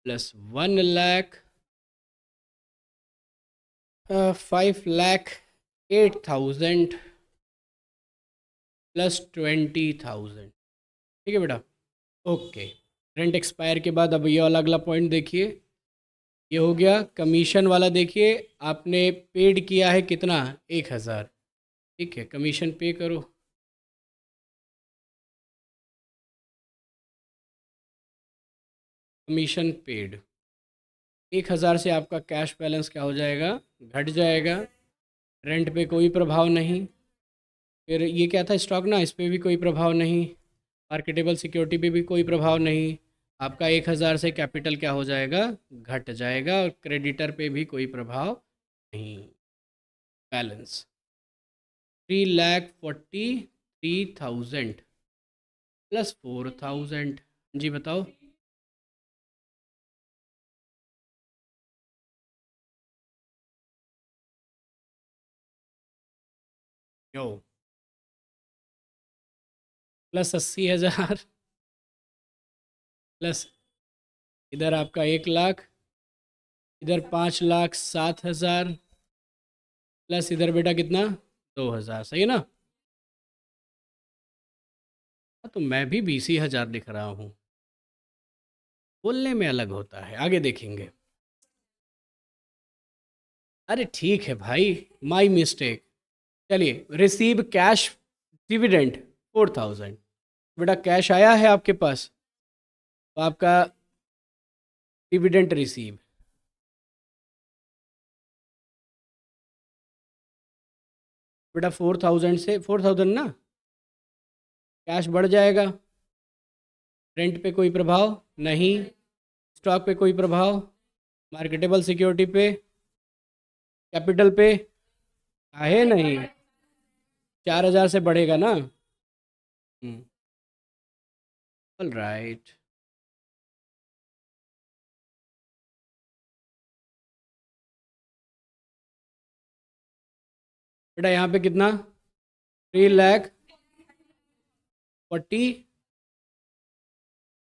plus one lakh five lakh eight thousand plus twenty thousand ठीक है बेटा ओके रेंट एक्सपायर के बाद अब ये वाला अगला पॉइंट देखिए ये हो गया कमीशन वाला देखिए आपने पेड किया है कितना एक हज़ार ठीक है कमीशन पे करो कमीशन पेड एक हज़ार से आपका कैश बैलेंस क्या हो जाएगा घट जाएगा रेंट पे कोई प्रभाव नहीं फिर ये क्या था स्टॉक ना इस पर भी कोई प्रभाव नहीं मार्केटेबल सिक्योरिटी पे भी कोई प्रभाव नहीं आपका एक हज़ार से कैपिटल क्या हो जाएगा घट जाएगा और क्रेडिटर पे भी कोई प्रभाव नहीं balance three lakh forty three thousand plus four thousand जी बताओ यो प्लस अस्सी हज़ार प्लस इधर आपका एक लाख इधर पाँच लाख सात हज़ार प्लस इधर बेटा कितना दो हज़ार सही है ना हाँ, तो मैं भी बीस ही हज़ार लिख रहा हूं बोलने में अलग होता है आगे देखेंगे अरे ठीक है भाई माई मिस्टेक चलिए receive cash dividend four thousand बेटा कैश आया है आपके पास तो आपका डिविडेंट रिसीव बेटा फोर थाउजेंड से फोर थाउजेंड ना कैश बढ़ जाएगा रेंट पे कोई प्रभाव नहीं स्टॉक पे कोई प्रभाव मार्केटेबल सिक्योरिटी पे कैपिटल पे है नहीं चार हजार से बढ़ेगा ना ऑल हम्म। राइट बेटा यहाँ पे कितना three lakh forty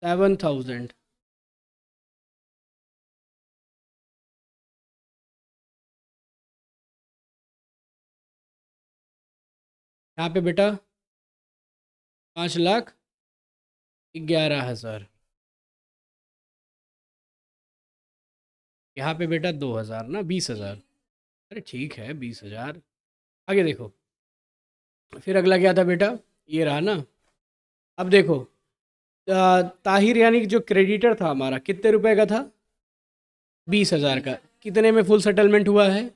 seven thousand यहाँ पे बेटा पाँच लाख ग्यारह हज़ार यहाँ पे बेटा दो हज़ार ना बीस हज़ार अरे ठीक है बीस हज़ार आगे देखो फिर अगला क्या था बेटा ये रहा ना अब देखो ताहिर यानी कि जो क्रेडिटर था हमारा कितने रुपए का था बीस हज़ार का कितने में फुल सेटलमेंट हुआ है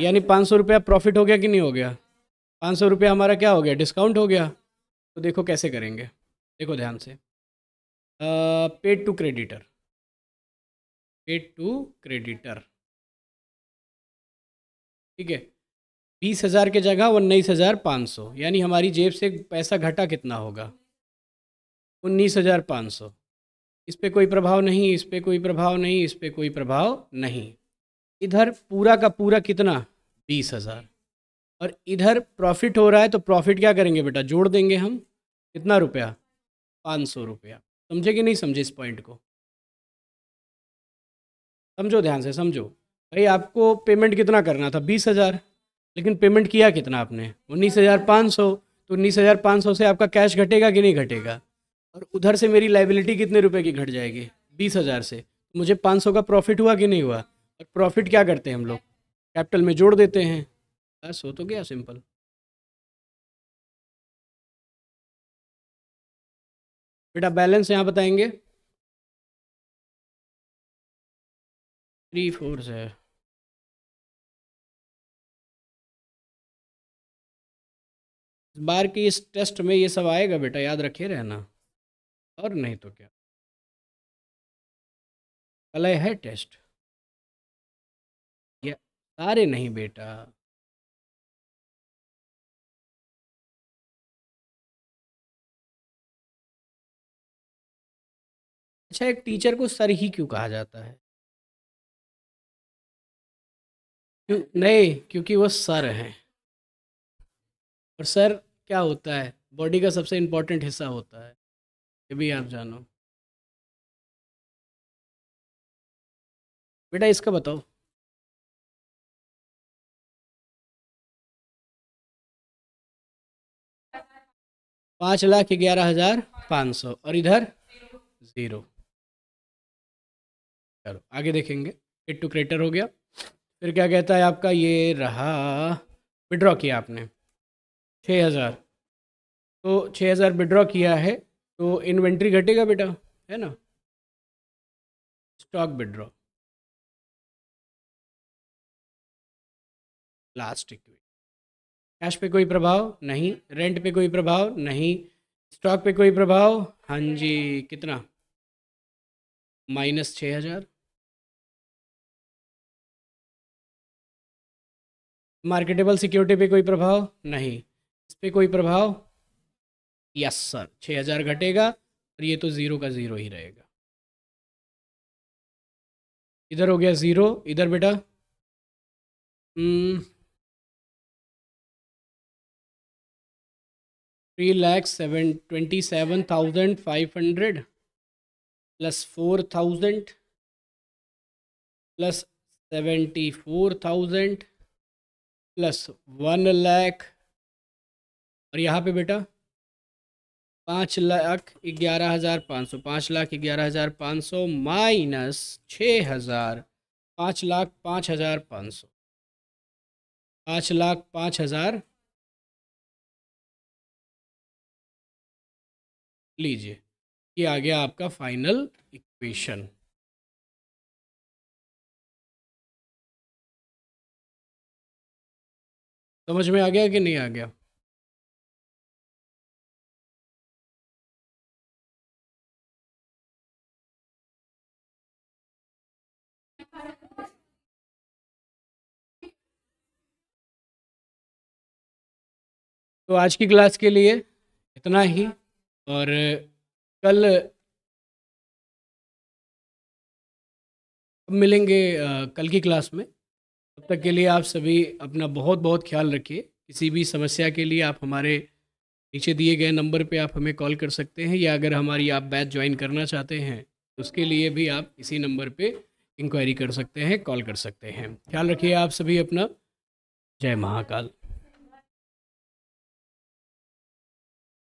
यानी पाँच सौ रुपया प्रॉफिट हो गया कि नहीं हो गया पाँच सौ रुपया हमारा क्या हो गया डिस्काउंट हो गया तो देखो कैसे करेंगे देखो ध्यान से paid to creditor paid to creditor ठीक है बीस हज़ार के जगह उन्नीस हज़ार पाँच सौ यानी हमारी जेब से पैसा घटा कितना होगा उन्नीस हज़ार पाँच सौ इस पर कोई प्रभाव नहीं इस पर कोई प्रभाव नहीं इस पर कोई प्रभाव नहीं इधर पूरा का पूरा कितना बीस हज़ार और इधर प्रॉफिट हो रहा है तो प्रॉफिट क्या करेंगे बेटा जोड़ देंगे हम कितना रुपया पाँच सौ रुपया समझे कि नहीं समझे इस पॉइंट को समझो ध्यान से समझो भाई आपको पेमेंट कितना करना था बीस हज़ार लेकिन पेमेंट किया कितना आपने उन्नीस हज़ार पाँच सौ तो उन्नीस हज़ार पाँच सौ से आपका कैश घटेगा कि नहीं घटेगा और उधर से मेरी लाइबिलिटी कितने रुपये की घट जाएगी बीस हज़ार से मुझे पाँच सौ का प्रॉफिट हुआ कि नहीं हुआ और प्रॉफिट क्या करते हैं हम लोग कैपिटल में जोड़ देते हैं बस हो तो गया सिंपल बेटा बैलेंस यहाँ बताएंगे थ्री फोर है इस बार की इस टेस्ट में ये सब आएगा बेटा याद रखे रहना और नहीं तो क्या कल है टेस्ट ये सारे नहीं बेटा अच्छा एक टीचर को सर ही क्यों कहा जाता है क्यों नहीं क्योंकि वो सर है और सर क्या होता है बॉडी का सबसे इम्पोर्टेंट हिस्सा होता है ये भी आप जानो बेटा इसका बताओ पाँच लाख ग्यारह हज़ार पाँच सौ और इधर ज़ीरो चलो आगे देखेंगे हिट टू क्रेटर हो गया फिर क्या कहता है आपका ये रहा विड्रॉ किया आपने छः हज़ार तो छः हज़ार विड्रॉ किया है तो इन्वेंट्री घटेगा बेटा है ना stock withdraw last equity cash पे कोई प्रभाव नहीं रेंट पे कोई प्रभाव नहीं स्टॉक पे कोई प्रभाव हाँ जी कितना माइनस छः हज़ार मार्केटेबल सिक्योरिटी पे कोई प्रभाव नहीं इस पर कोई प्रभाव यस सर छः हज़ार घटेगा और ये तो ज़ीरो का ज़ीरो ही रहेगा इधर हो गया ज़ीरो इधर बेटा हम्म। Three lakh seven twenty seven thousand five hundred plus four thousand plus seventy four thousand plus one lakh और यहाँ पे बेटा पाँच लाख ग्यारह हज़ार पाँच सौ पाँच लाख ग्यारह हज़ार पाँच सौ माइनस छः हज़ार पाँच लाख पाँच हज़ार पाँच सौ पाँच लाख पाँच हज़ार लीजिए ये आ गया आपका फाइनल इक्वेशन समझ में आ गया कि नहीं आ गया तो आज की क्लास के लिए इतना ही और कल मिलेंगे कल की क्लास में तक के लिए आप सभी अपना बहुत बहुत ख्याल रखिए किसी भी समस्या के लिए आप हमारे नीचे दिए गए नंबर पे आप हमें कॉल कर सकते हैं या अगर हमारी आप बैच ज्वाइन करना चाहते हैं उसके लिए भी आप इसी नंबर पे इंक्वायरी कर सकते हैं कॉल कर सकते हैं ख्याल रखिए आप सभी अपना जय महाकाल